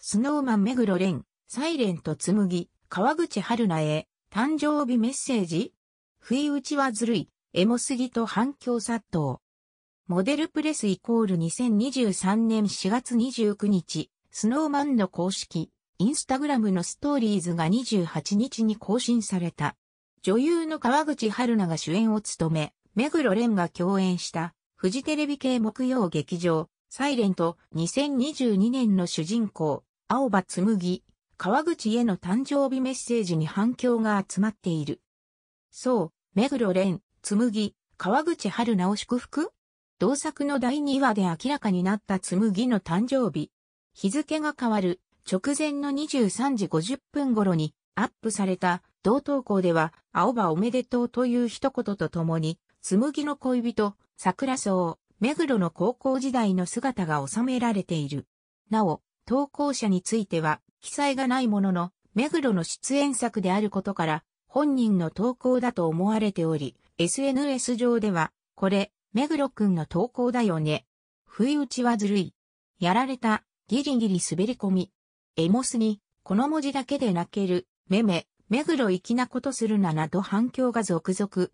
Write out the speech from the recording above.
スノーマン目黒蓮、サイレント紬、川口春奈へ、誕生日メッセージ不意打ちはずるい、エモすぎと反響殺到。モデルプレスイコール2023年4月29日、スノーマンの公式、インスタグラムのストーリーズが28日に更新された。女優の川口春奈が主演を務め、目黒蓮が共演した、フジテレビ系木曜劇場、サイレント2022年の主人公、青葉つむぎ、川口への誕生日メッセージに反響が集まっている。そう、目黒蓮、つむぎ、川口春奈を祝福同作の第2話で明らかになったつむぎの誕生日。日付が変わる直前の23時50分頃にアップされた同投稿では、青葉おめでとうという一言とともに、つむぎの恋人、桜草、目黒の高校時代の姿が収められている。なお、投稿者については、記載がないものの、目黒の出演作であることから、本人の投稿だと思われており、SNS 上では、これ、目黒くんの投稿だよね。不意打ちはずるい。やられた、ギリギリ滑り込み。エモスに、この文字だけで泣ける、めめ、目黒粋なことするななど反響が続々、